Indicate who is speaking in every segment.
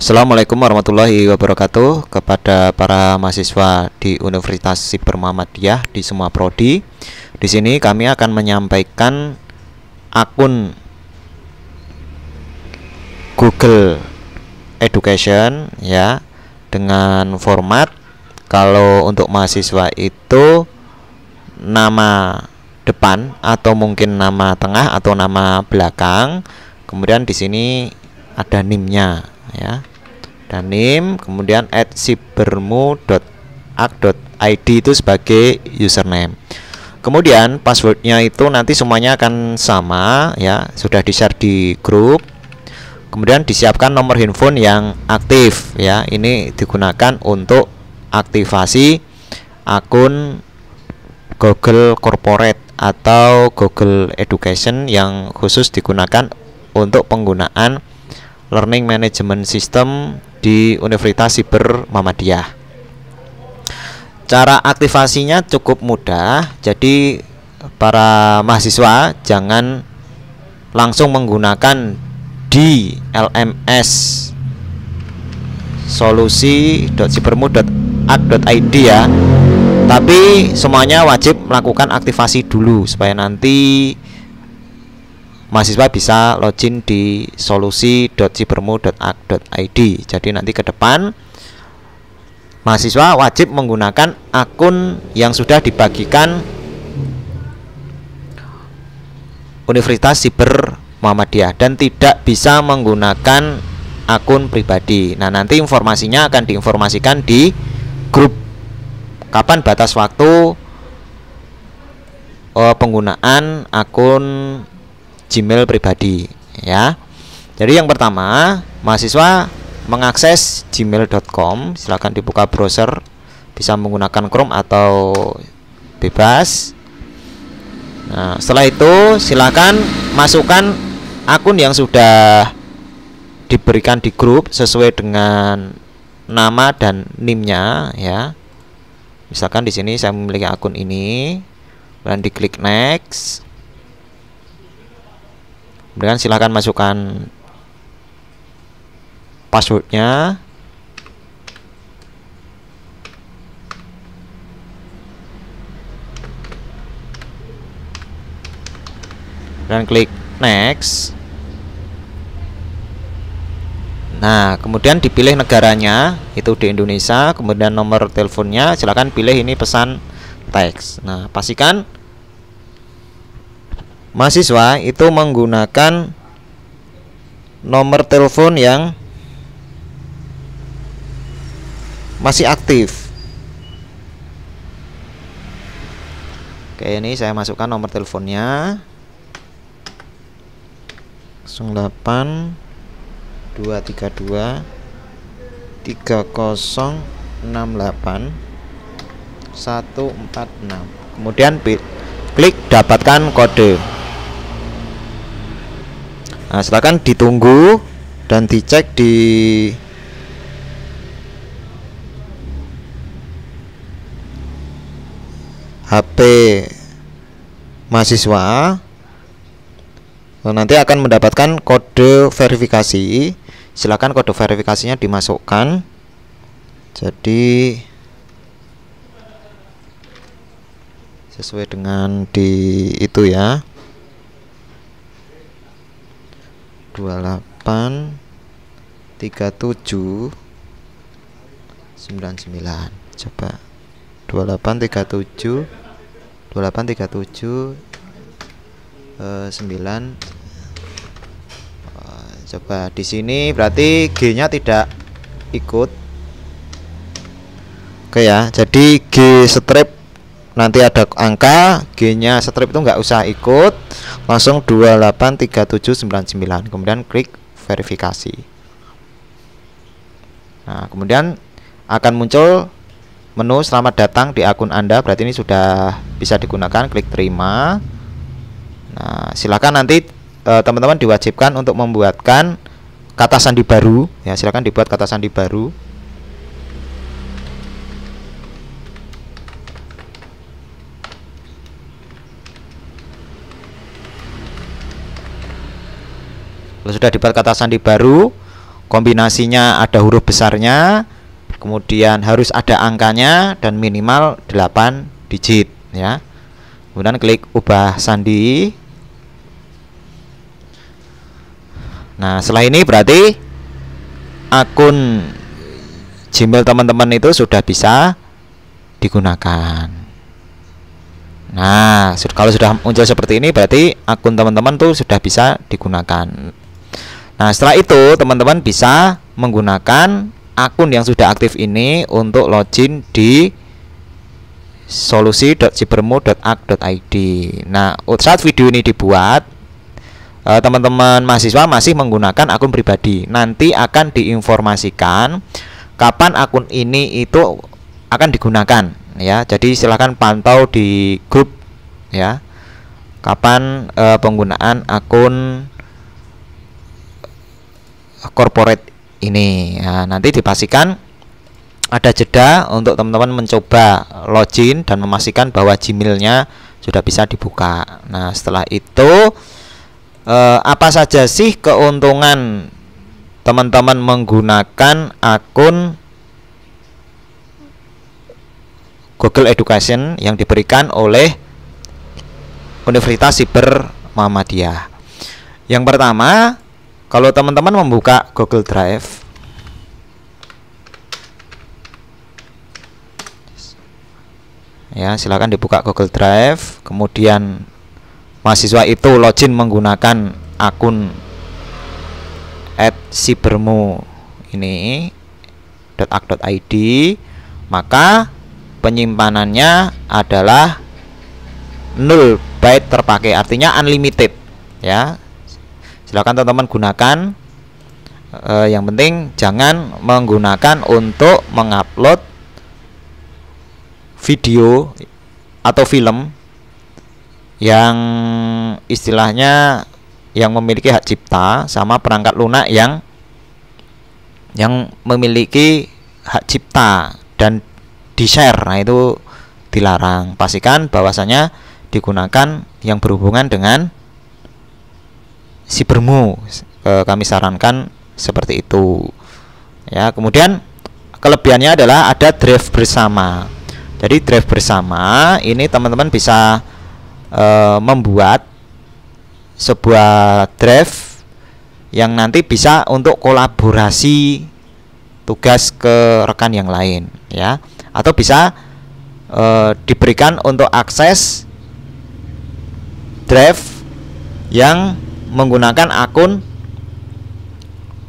Speaker 1: Assalamualaikum warahmatullahi wabarakatuh kepada para mahasiswa di Universitas Siber Muhammadiyah di semua prodi. Di sini kami akan menyampaikan akun Google Education ya dengan format kalau untuk mahasiswa itu nama depan atau mungkin nama tengah atau nama belakang. Kemudian di sini ada nimnya ya dan NIM kemudian at cybermu.ac.id itu sebagai username kemudian passwordnya itu nanti semuanya akan sama ya sudah di share di grup kemudian disiapkan nomor handphone yang aktif ya ini digunakan untuk aktivasi akun Google Corporate atau Google Education yang khusus digunakan untuk penggunaan Learning Management System di Universitas Siber Muhammadiyah. Cara aktivasinya cukup mudah, jadi para mahasiswa jangan langsung menggunakan di DLMS id ya. Tapi semuanya wajib melakukan aktivasi dulu supaya nanti mahasiswa bisa login di solusi.cibermu.ac.id jadi nanti ke depan mahasiswa wajib menggunakan akun yang sudah dibagikan Universitas Siber Muhammadiyah dan tidak bisa menggunakan akun pribadi nah nanti informasinya akan diinformasikan di grup kapan batas waktu eh, penggunaan akun Gmail pribadi ya. Jadi yang pertama, mahasiswa mengakses gmail.com, silakan dibuka browser bisa menggunakan Chrome atau bebas. Nah, setelah itu silakan masukkan akun yang sudah diberikan di grup sesuai dengan nama dan nimnya ya. Misalkan di sini saya memiliki akun ini, dan diklik next kemudian silahkan masukkan passwordnya dan klik next nah kemudian dipilih negaranya itu di Indonesia kemudian nomor teleponnya silahkan pilih ini pesan teks nah pastikan mahasiswa itu menggunakan nomor telepon yang masih aktif. Oke, ini saya masukkan nomor teleponnya. 08 232 3068 146. Kemudian klik dapatkan kode. Nah, silakan ditunggu dan dicek di HP mahasiswa nah, nanti akan mendapatkan kode verifikasi silakan kode verifikasinya dimasukkan jadi sesuai dengan di itu ya 28 37 99 coba 28 37 28 37 eh, 9 eh, coba di sini berarti G-nya tidak ikut. Oke ya, jadi G strip nanti ada angka G-nya strip itu nggak usah ikut langsung 283799 kemudian klik verifikasi nah kemudian akan muncul menu selamat datang di akun Anda berarti ini sudah bisa digunakan klik terima nah silahkan nanti e, teman-teman diwajibkan untuk membuatkan kata sandi baru ya silahkan dibuat kata sandi baru sudah dibuat kata sandi baru, kombinasinya ada huruf besarnya, kemudian harus ada angkanya dan minimal 8 digit ya. Kemudian klik ubah sandi. Nah, setelah ini berarti akun Gmail teman-teman itu sudah bisa digunakan. Nah, kalau sudah muncul seperti ini berarti akun teman-teman tuh sudah bisa digunakan. Nah, setelah itu teman-teman bisa menggunakan akun yang sudah aktif ini untuk login di solusi.cibermu.ac.id. Nah, saat video ini dibuat, eh, teman-teman mahasiswa masih menggunakan akun pribadi. Nanti akan diinformasikan kapan akun ini itu akan digunakan ya. Jadi silahkan pantau di grup ya. Kapan eh, penggunaan akun corporate ini nah, nanti dipastikan ada jeda untuk teman-teman mencoba login dan memastikan bahwa Gmailnya sudah bisa dibuka nah setelah itu eh, apa saja sih keuntungan teman-teman menggunakan akun Google Education yang diberikan oleh Universitas Siber Muhammadiyah. Yang pertama, kalau teman-teman membuka Google Drive Ya, silakan dibuka Google Drive, kemudian mahasiswa itu login menggunakan akun @sibermu ini .ak.id maka penyimpanannya adalah 0 byte terpakai artinya unlimited ya silakan teman-teman gunakan e, yang penting jangan menggunakan untuk mengupload video atau film yang istilahnya yang memiliki hak cipta sama perangkat lunak yang yang memiliki hak cipta dan di share nah itu dilarang pastikan bahwasanya digunakan yang berhubungan dengan sibermu e, eh, kami sarankan seperti itu ya kemudian kelebihannya adalah ada drive bersama jadi drive bersama ini teman-teman bisa e, membuat sebuah drive yang nanti bisa untuk kolaborasi tugas ke rekan yang lain ya atau bisa e, diberikan untuk akses drive yang menggunakan akun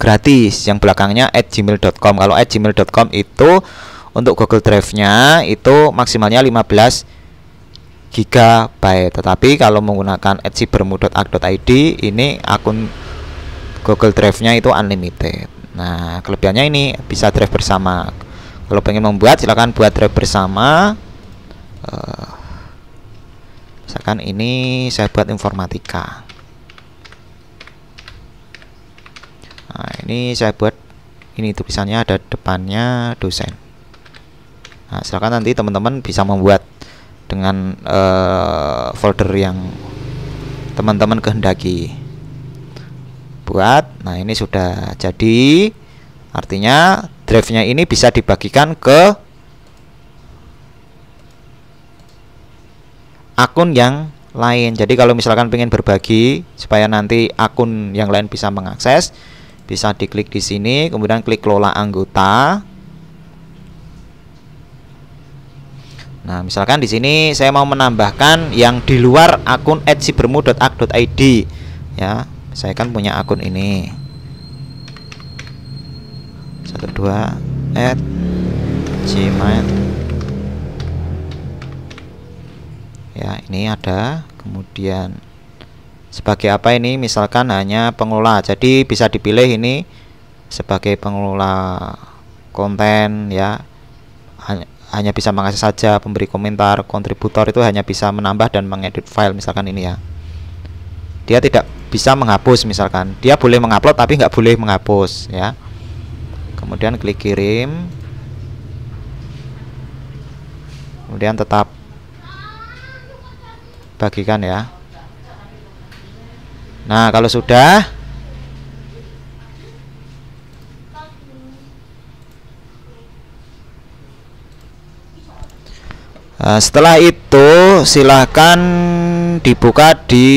Speaker 1: gratis yang belakangnya at gmail.com kalau at gmail.com itu untuk Google Drive-nya itu maksimalnya 15 GB tetapi kalau menggunakan at cybermu.ac.id ini akun Google Drive-nya itu unlimited nah kelebihannya ini bisa drive bersama kalau pengen membuat silahkan buat drive bersama uh, misalkan ini saya buat informatika nah ini saya buat ini tulisannya ada depannya dosen nah silakan nanti teman-teman bisa membuat dengan uh, folder yang teman-teman kehendaki buat nah ini sudah jadi artinya drive-nya ini bisa dibagikan ke akun yang lain jadi kalau misalkan pengen berbagi supaya nanti akun yang lain bisa mengakses bisa diklik di sini kemudian klik kelola anggota Nah, misalkan di sini saya mau menambahkan yang di luar akun @cybermu.ac.id ya. Saya kan punya akun ini. 12 ya ini ada kemudian sebagai apa ini misalkan hanya pengelola jadi bisa dipilih ini sebagai pengelola konten ya hanya, bisa mengakses saja pemberi komentar kontributor itu hanya bisa menambah dan mengedit file misalkan ini ya dia tidak bisa menghapus misalkan dia boleh mengupload tapi nggak boleh menghapus ya kemudian klik kirim kemudian tetap bagikan ya Nah, kalau sudah eh, setelah itu silahkan dibuka di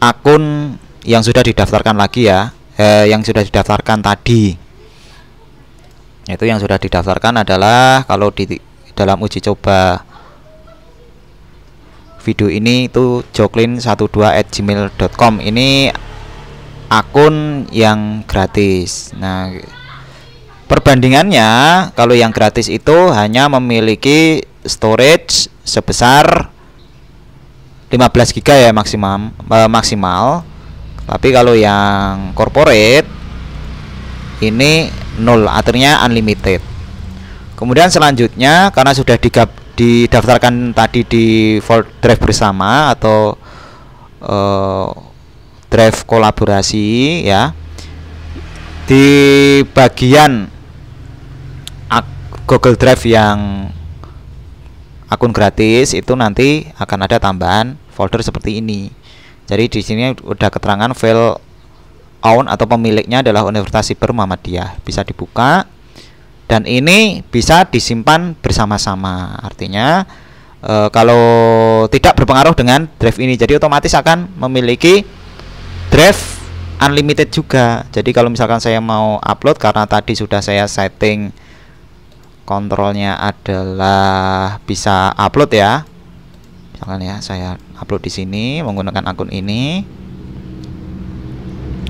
Speaker 1: akun yang sudah didaftarkan lagi ya eh, yang sudah didaftarkan tadi itu yang sudah didaftarkan adalah kalau di dalam uji coba video ini itu joklin gmail.com ini akun yang gratis nah perbandingannya kalau yang gratis itu hanya memiliki storage sebesar 15 GB ya maksimum eh, maksimal tapi kalau yang corporate ini nol artinya unlimited kemudian selanjutnya karena sudah digab didaftarkan tadi di folder Drive bersama atau uh, Drive kolaborasi ya di bagian Google Drive yang akun gratis itu nanti akan ada tambahan folder seperti ini. Jadi di sini udah keterangan file own atau pemiliknya adalah Universitas Siber Muhammadiyah. Bisa dibuka dan ini bisa disimpan bersama-sama artinya e, kalau tidak berpengaruh dengan drive ini jadi otomatis akan memiliki drive unlimited juga jadi kalau misalkan saya mau upload karena tadi sudah saya setting kontrolnya adalah bisa upload ya misalkan ya saya upload di sini menggunakan akun ini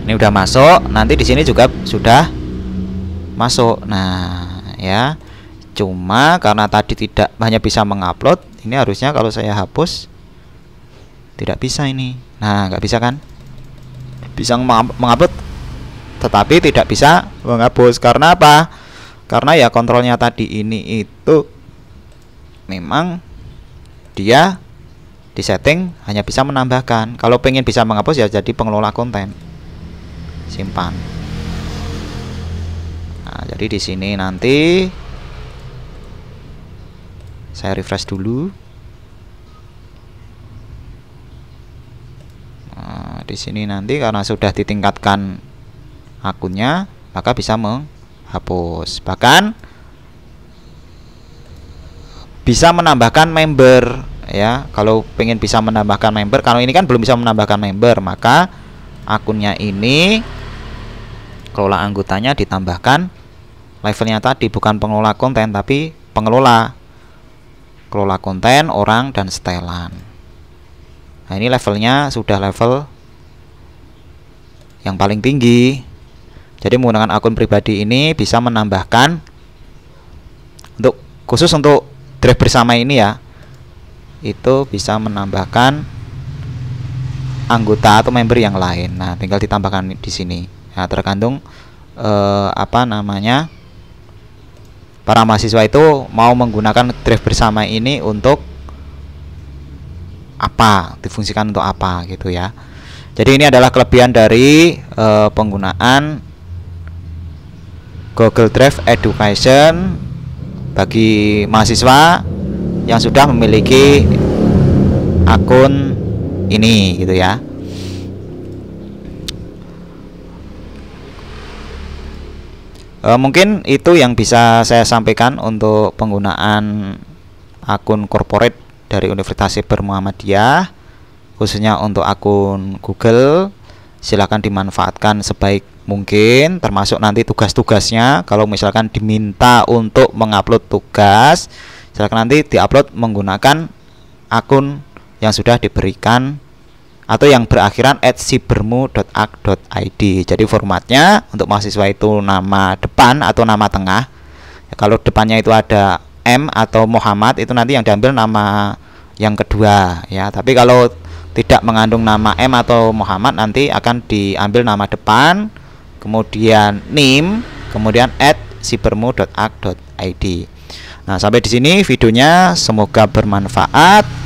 Speaker 1: ini udah masuk nanti di sini juga sudah masuk nah ya cuma karena tadi tidak hanya bisa mengupload ini harusnya kalau saya hapus tidak bisa ini nah nggak bisa kan bisa mengupload tetapi tidak bisa menghapus karena apa karena ya kontrolnya tadi ini itu memang dia di setting hanya bisa menambahkan kalau pengen bisa menghapus ya jadi pengelola konten simpan Nah, jadi di sini nanti saya refresh dulu. Nah, di sini nanti karena sudah ditingkatkan akunnya, maka bisa menghapus. Bahkan bisa menambahkan member ya. Kalau pengen bisa menambahkan member, kalau ini kan belum bisa menambahkan member, maka akunnya ini kelola anggotanya ditambahkan levelnya tadi bukan pengelola konten tapi pengelola kelola konten orang dan setelan nah ini levelnya sudah level yang paling tinggi jadi menggunakan akun pribadi ini bisa menambahkan untuk khusus untuk drive bersama ini ya itu bisa menambahkan anggota atau member yang lain. Nah, tinggal ditambahkan di sini. Nah, tergantung eh, apa namanya para mahasiswa itu mau menggunakan drive bersama ini untuk apa difungsikan untuk apa gitu ya jadi ini adalah kelebihan dari e, penggunaan Google Drive Education bagi mahasiswa yang sudah memiliki akun ini gitu ya e, mungkin itu yang bisa saya sampaikan untuk penggunaan akun corporate dari Universitas Siber Muhammadiyah khususnya untuk akun Google silahkan dimanfaatkan sebaik mungkin termasuk nanti tugas-tugasnya kalau misalkan diminta untuk mengupload tugas silahkan nanti diupload menggunakan akun yang sudah diberikan atau yang berakhiran at sibermu.ac.id jadi formatnya untuk mahasiswa itu nama depan atau nama tengah ya, kalau depannya itu ada M atau Muhammad itu nanti yang diambil nama yang kedua ya tapi kalau tidak mengandung nama M atau Muhammad nanti akan diambil nama depan kemudian NIM kemudian at sibermu.ac.id nah sampai di sini videonya semoga bermanfaat